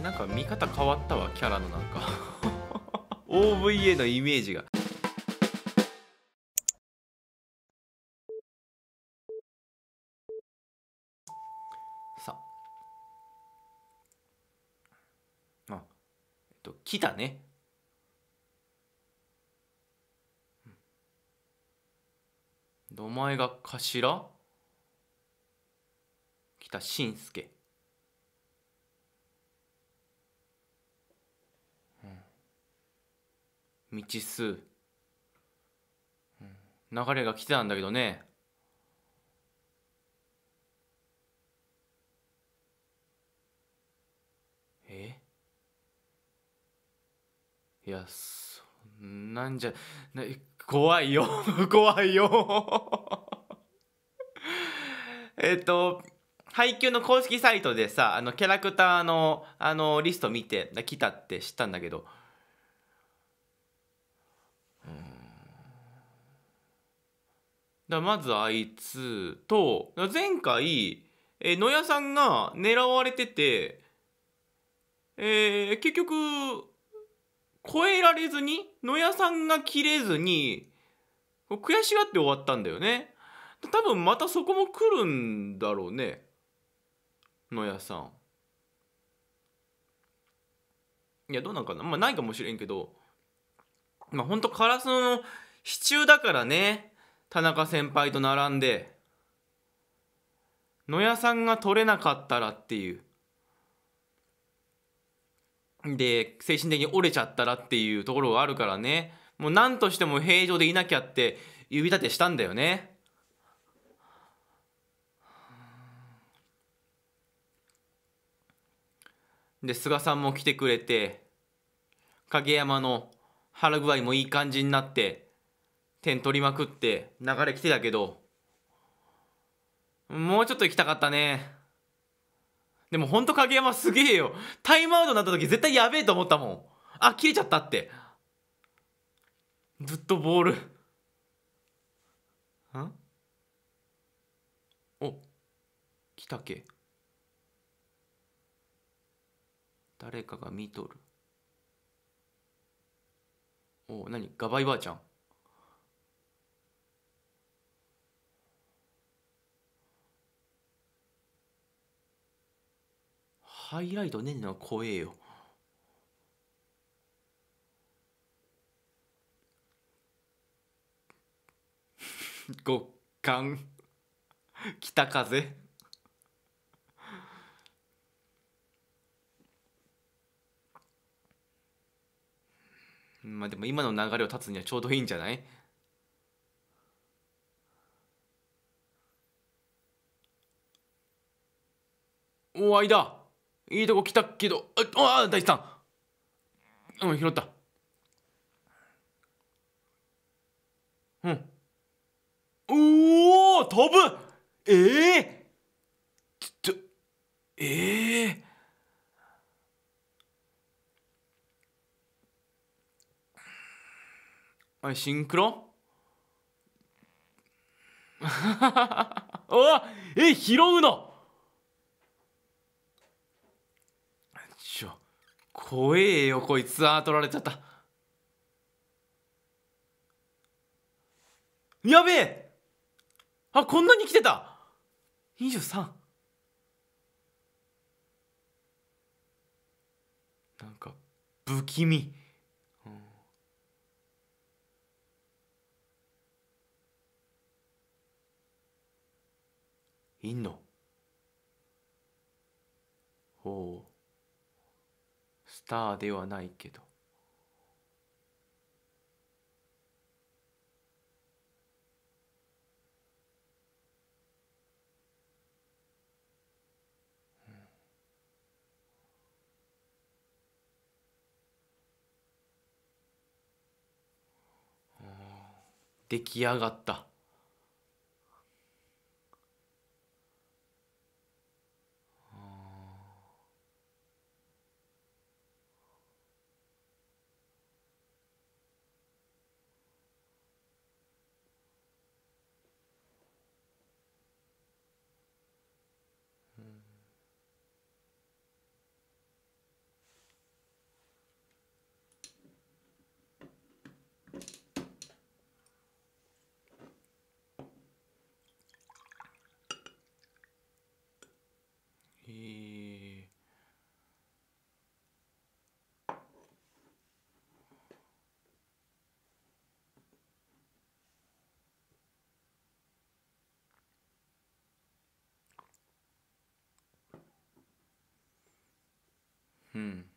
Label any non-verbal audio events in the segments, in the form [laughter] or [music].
前なんか見方変わったわキャラのなんか OVA [laughs] のイメージがさああえっと来たね名前が頭北信介未知数、流れが来てたんだけどねえいやそんなんじゃな怖いよ [laughs] 怖いよ [laughs] えっと配給の公式サイトでさあのキャラクターのあのリスト見て来たって知ったんだけどだまずあいつと前回、え野谷さんが狙われてて、えー、結局超えられずに野谷さんが切れずに悔しがって終わったんだよね多分またそこも来るんだろうね野谷さんいやどうなんかなまあないかもしれんけどまあほんとカラスの支柱だからね田中先輩と並んで野谷さんが取れなかったらっていうで精神的に折れちゃったらっていうところがあるからねもう何としても平常でいなきゃって指立てしたんだよね。で菅さんも来てくれて影山の腹具合もいい感じになって点取りまくって流れ来てたけどもうちょっと行きたかったねでもほんと影山すげえよタイムアウトになった時絶対やべえと思ったもんあ切れちゃったってずっとボールんお来たけ誰かが見とるお何ガバイばあちゃんハイライトねえの怖えよ。極 [laughs] 寒北風まあでも今の流れを立つにはちょうどいいんじゃないおいだいいとこ来たけどああ大地さんうん拾ったうんおお飛ぶええー、ちょええー、あシンクロ [laughs] おえ拾うの怖えよこいつあ取られちゃったやべえあこんなに来てた 23! なんか不気味、うん、いんのほうターではないけど出来上がったうん。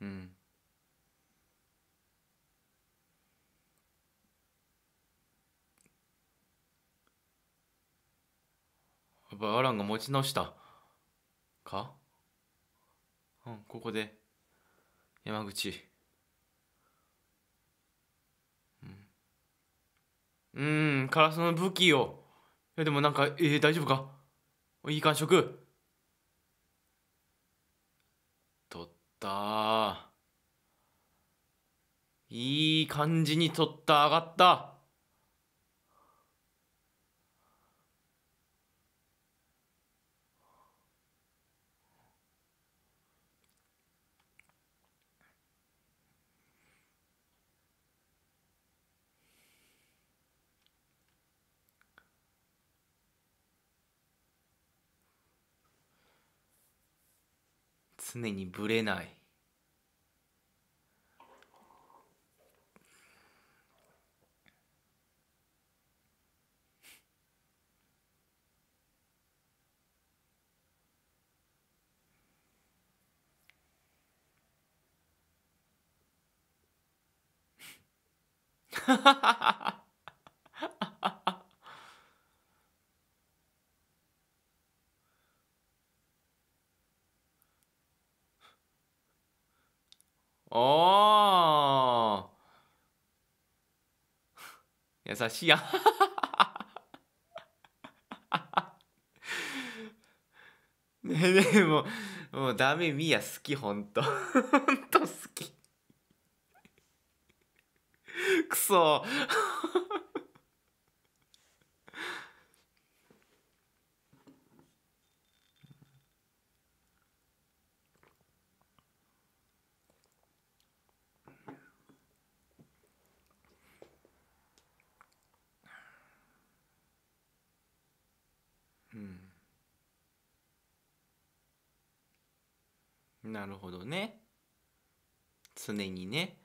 うん。やっぱアランが持ち直したかうん、ここで山口。うん、うんカラスの武器を。やでもなんかえー、大丈夫かいい感触取ったいい感じに取った上がった常にぶれないハハハハおー優しいやねえねもうもうダメミヤ好きほんとほんと好きくそなるほどね常にね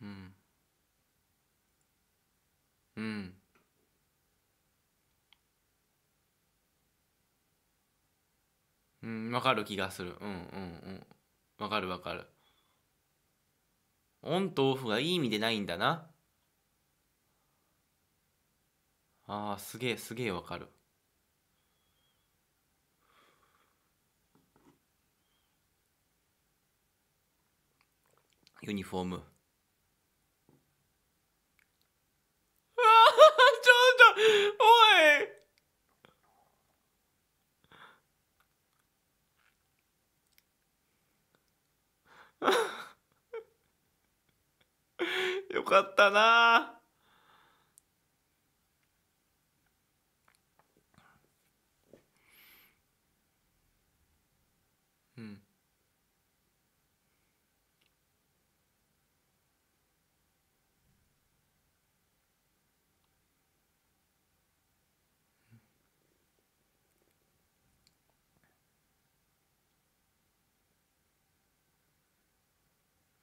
うんうんうんわかる気がするうんうんうんわかるわかるオンとオフがいい意味でないんだなああすげえすげえわかるユニフォームああちょっとおい [laughs] よかったな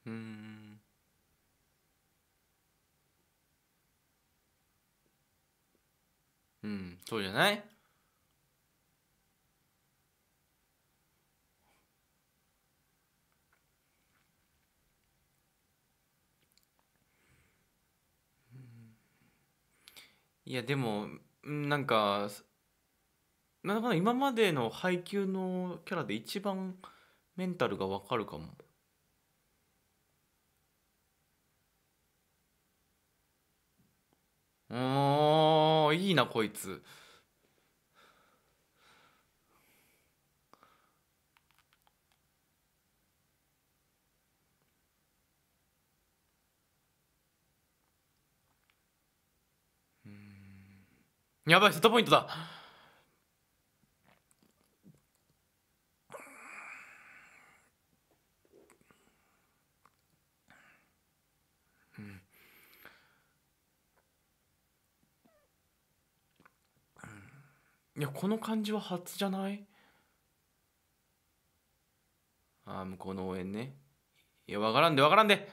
うん。うん、そうじゃないいやでもうんなんかなんか今までの配給のキャラで一番メンタルがわかるかも。おいいなこいつやばいセットポイントだいやこの感じは初じゃないああ向こうの応援ねいや分からんで分からんで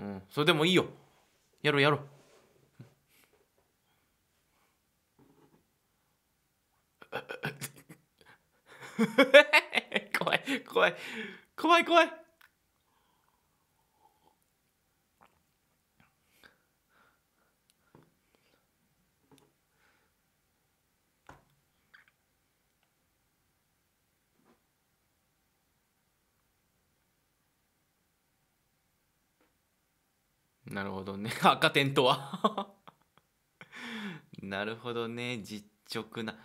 うんそれでもいいよやろうやろう [laughs] 怖い怖い怖い怖いなるほどね [laughs] 赤点とは [laughs] なるほどね実直な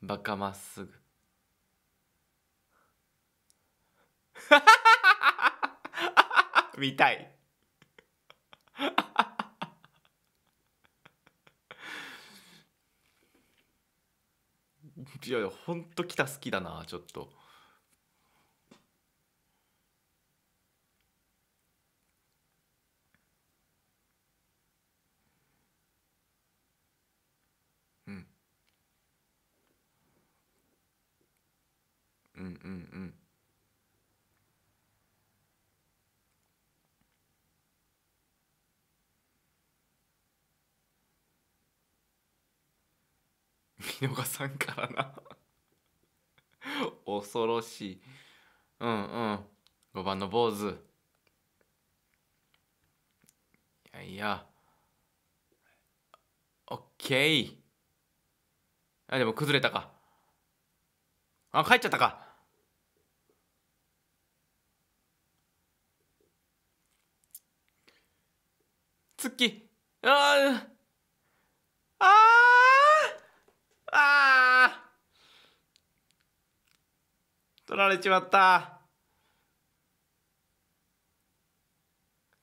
バカまっすぐ [laughs] 見たいいやいやほんと来た好きだなちょっと。井上さんからな恐ろしいうんうん5番の坊主いやいやオッケーあでも崩れたかあ帰っちゃったか月あああああ取られちまった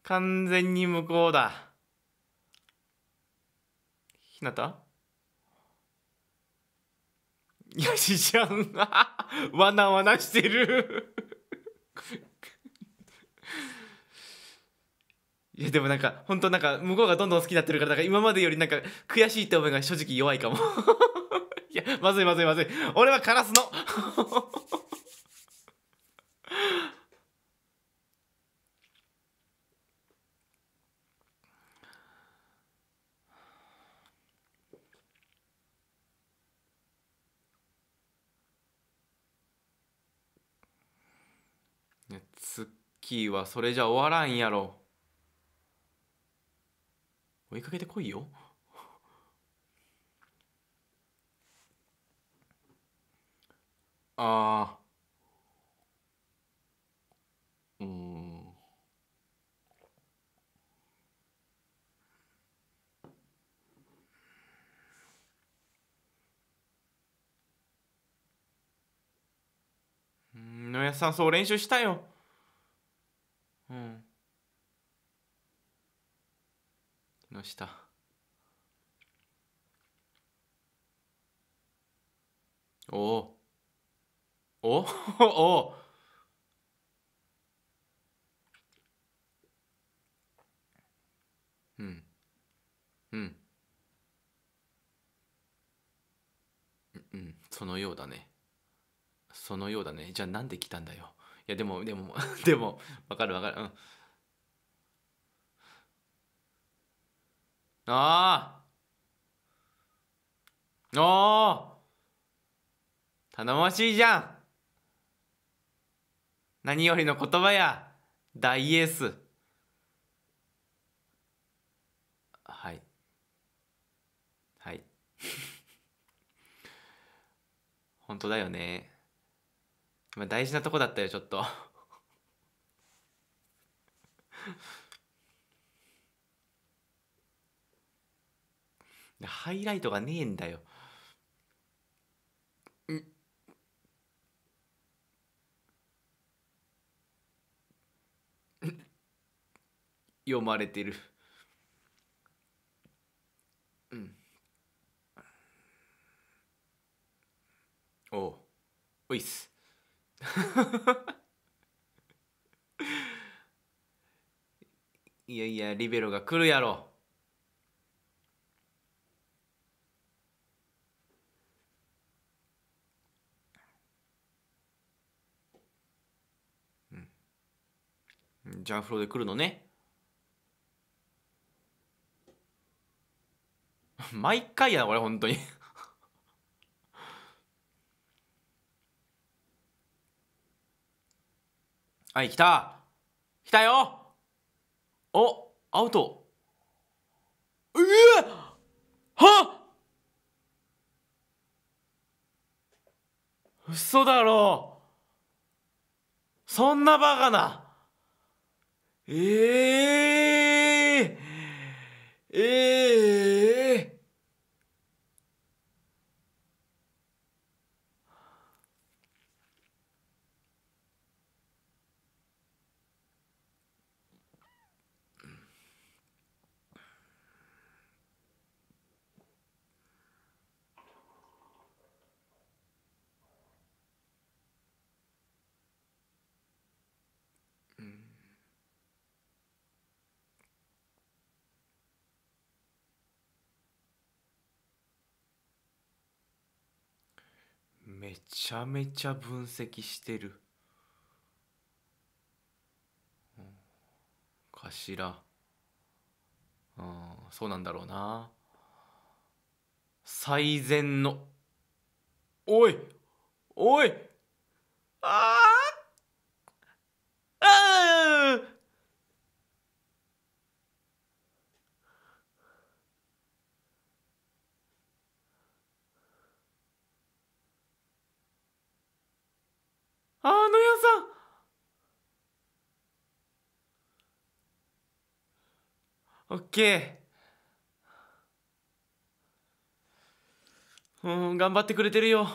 完全に向こうだひなたよしじゃんわなわなしてるいやでもなんか本当なんか向こうがどんどん好きになってるからなんか今までよりなんか悔しいって思いが正直弱いかもいや、まずいまずいまずい。俺はカラスの。ツッキーはそれじゃ終わらんやろ追いかけてこいよああうんのやさんそう練習したようん木下おおお [laughs] おうんうんうんそのようだねそのようだねじゃあなんで来たんだよいやでもでも [laughs] でもわかるわかるうんああああ頼もしいじゃん何よりの言葉や大エースはいはい [laughs] 本当だよね今大事なとこだったよちょっと [laughs] ハイライトがねえんだよ読まれてるうんおうおいっすいやいやリベロが来るやろジャンフロで来るのね。[laughs] 毎回やなこれ本当には [laughs] い来た来たよおアウトうわはっ嘘だろそんなバカなええー、ええーめちゃめちゃ分析してる、うん、かしらうんそうなんだろうな最善のおいおいあああああの屋さんオッケーうん頑張ってくれてるよ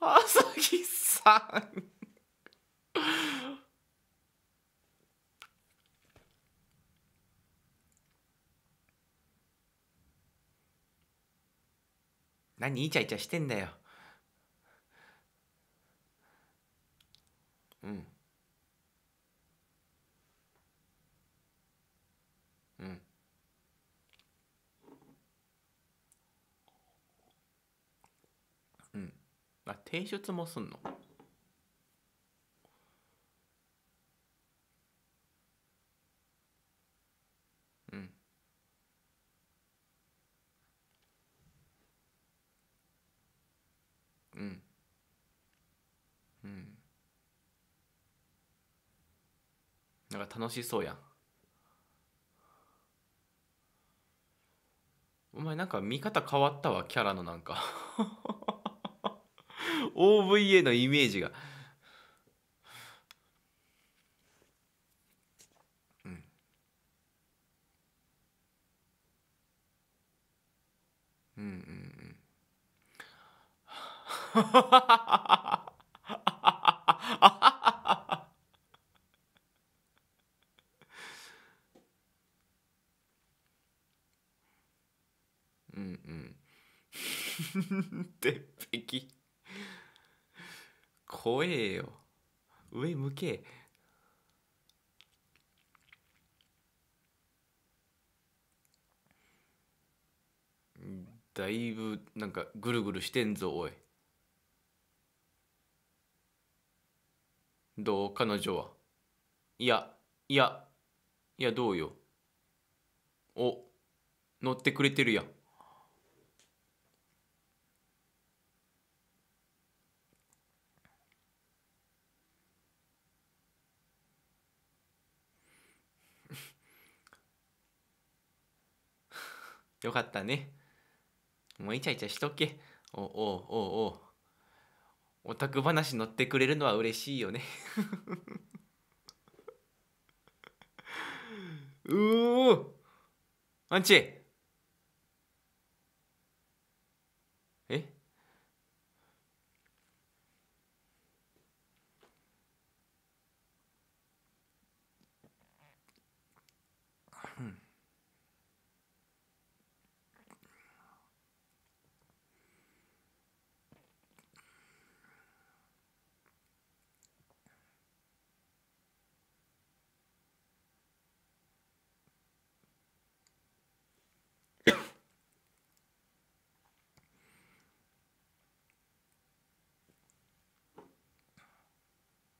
さぎさん何イチャイチャしてんだようんうんうんあ提出もすんの楽しそうやんお前なんか見方変わったわキャラのなんか OVA [laughs] のイメージがうんうんうんうん [laughs] [laughs] 鉄壁怖えよ上向けだいぶなんかぐるぐるしてんぞおいどう彼女はいやいやいやどうよお乗ってくれてるやんよかったね。もうイチャイチャしとけ。おおおおオタク話乗ってくれるのは嬉しいよね。[laughs] うおアンチ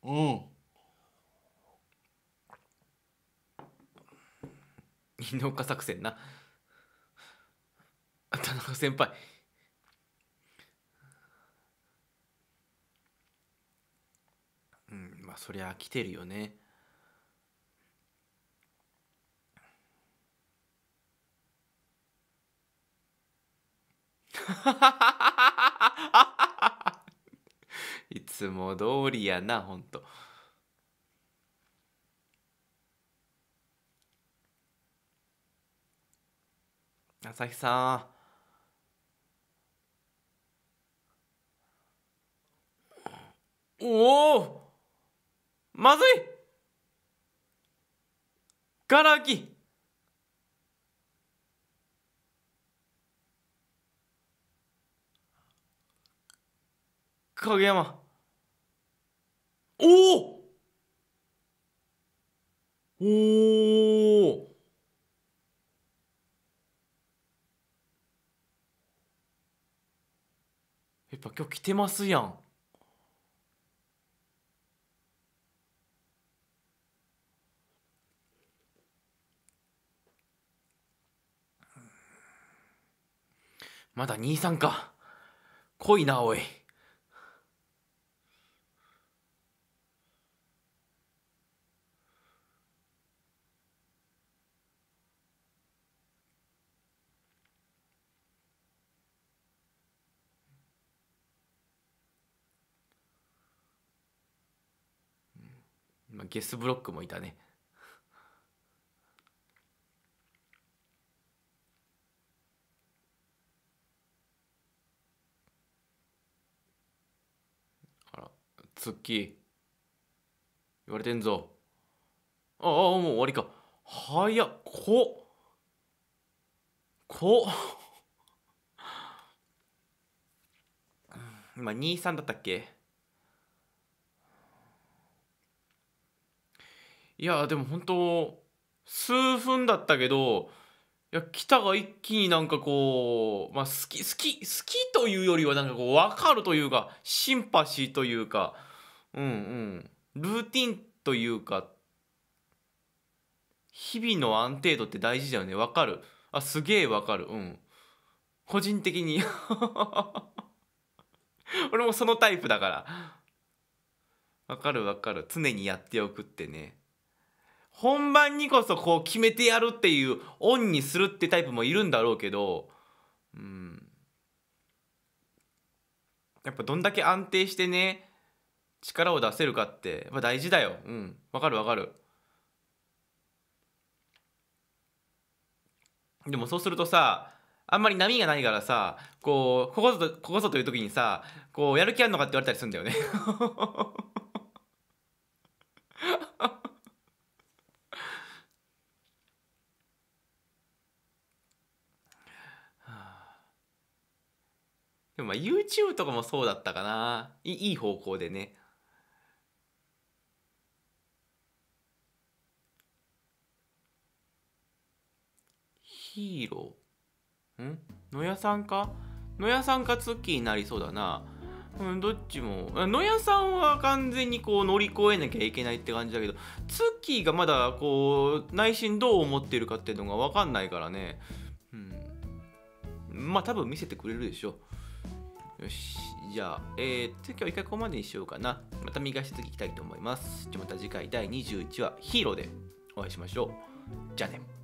うん犬岡作戦な田中先輩うんまあそりゃ来てるよねハハハハハハハハいつも通りやなほんと。朝日さんおおまずいガラ空き影山おおおやっぱ今日来てますやんまださんか濃いなおいゲスブロックもいたねあらツ言われてんぞああもう終わりか早っここまあ23だったっけいやでも本当数分だったけどいや北が一気になんかこう、まあ、好き好き好きというよりはなんかこう分かるというかシンパシーというかうんうんルーティンというか日々の安定度って大事だよね分かるあすげえ分かるうん個人的に [laughs] 俺もそのタイプだから分かる分かる常にやっておくってね本番にこそこう決めてやるっていうオンにするってタイプもいるんだろうけど、うん、やっぱどんだけ安定してね力を出せるかってやっ大事だよ。うん、わかるわかる。でもそうするとさあんまり波がないからさこうここぞとここぞという時にさこうやる気あるのかって言われたりするんだよね。[laughs] でもまあ YouTube とかもそうだったかないい方向でねヒーローん野屋さんか野屋さんかツッキーになりそうだなうん、どっちも。野屋さんは完全にこう乗り越えなきゃいけないって感じだけど、ツッキーがまだこう内心どう思ってるかっていうのがわかんないからね。うん。まあ多分見せてくれるでしょう。よし。じゃあ、えー、今日は一回ここまでにしようかな。また磨し続きいきたいと思います。じゃまた次回第21話ヒーローでお会いしましょう。じゃあね。